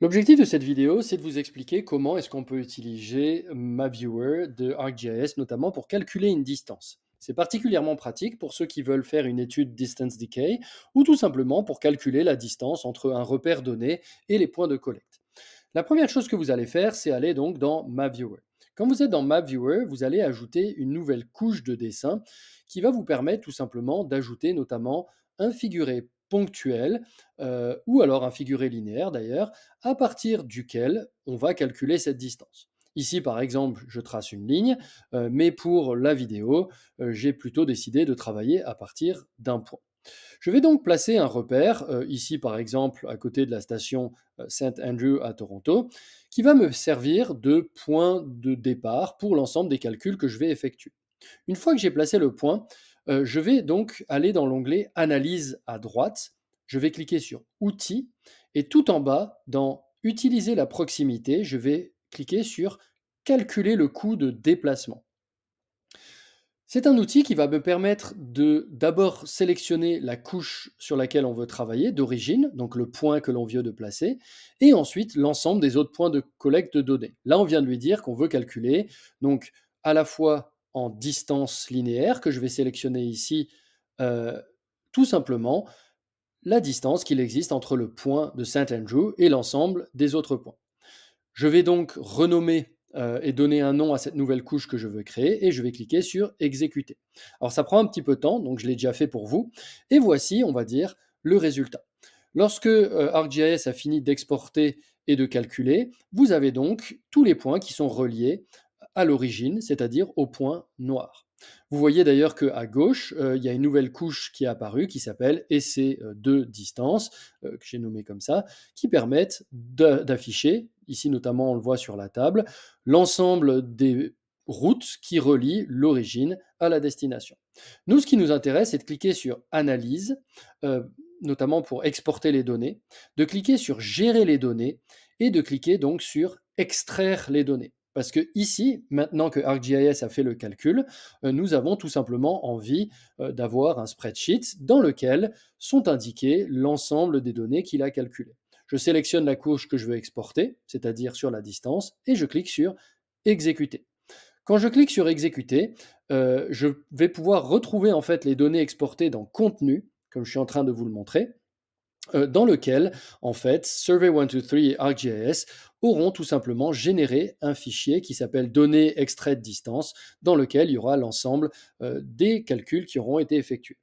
L'objectif de cette vidéo, c'est de vous expliquer comment est-ce qu'on peut utiliser MapViewer de ArcGIS, notamment pour calculer une distance. C'est particulièrement pratique pour ceux qui veulent faire une étude distance decay ou tout simplement pour calculer la distance entre un repère donné et les points de collecte. La première chose que vous allez faire, c'est aller donc dans MapViewer. Quand vous êtes dans MapViewer, vous allez ajouter une nouvelle couche de dessin qui va vous permettre tout simplement d'ajouter notamment un figuré ponctuel, euh, ou alors un figuré linéaire d'ailleurs, à partir duquel on va calculer cette distance. Ici, par exemple, je trace une ligne, euh, mais pour la vidéo, euh, j'ai plutôt décidé de travailler à partir d'un point. Je vais donc placer un repère, ici par exemple à côté de la station St. Andrew à Toronto, qui va me servir de point de départ pour l'ensemble des calculs que je vais effectuer. Une fois que j'ai placé le point, euh, je vais donc aller dans l'onglet Analyse à droite. Je vais cliquer sur Outils et tout en bas, dans Utiliser la proximité, je vais cliquer sur Calculer le coût de déplacement. C'est un outil qui va me permettre de d'abord sélectionner la couche sur laquelle on veut travailler d'origine, donc le point que l'on vient de placer, et ensuite l'ensemble des autres points de collecte de données. Là, on vient de lui dire qu'on veut calculer donc à la fois en distance linéaire que je vais sélectionner ici euh, tout simplement la distance qu'il existe entre le point de Saint Andrew et l'ensemble des autres points. Je vais donc renommer euh, et donner un nom à cette nouvelle couche que je veux créer et je vais cliquer sur exécuter. Alors ça prend un petit peu de temps, donc je l'ai déjà fait pour vous. Et voici, on va dire, le résultat. Lorsque euh, ArcGIS a fini d'exporter et de calculer, vous avez donc tous les points qui sont reliés à l'origine, c'est-à-dire au point noir. Vous voyez d'ailleurs qu'à gauche, euh, il y a une nouvelle couche qui est apparue qui s'appelle essai de distance, euh, que j'ai nommé comme ça, qui permettent d'afficher, ici notamment on le voit sur la table, l'ensemble des routes qui relient l'origine à la destination. Nous, ce qui nous intéresse, c'est de cliquer sur Analyse, euh, notamment pour exporter les données, de cliquer sur Gérer les données et de cliquer donc sur Extraire les données. Parce que ici, maintenant que ArcGIS a fait le calcul, euh, nous avons tout simplement envie euh, d'avoir un spreadsheet dans lequel sont indiqués l'ensemble des données qu'il a calculées. Je sélectionne la couche que je veux exporter, c'est-à-dire sur la distance, et je clique sur Exécuter. Quand je clique sur exécuter, euh, je vais pouvoir retrouver en fait les données exportées dans contenu, comme je suis en train de vous le montrer. Euh, dans lequel, en fait, Survey123 et ArcGIS auront tout simplement généré un fichier qui s'appelle données extraites distance, dans lequel il y aura l'ensemble euh, des calculs qui auront été effectués.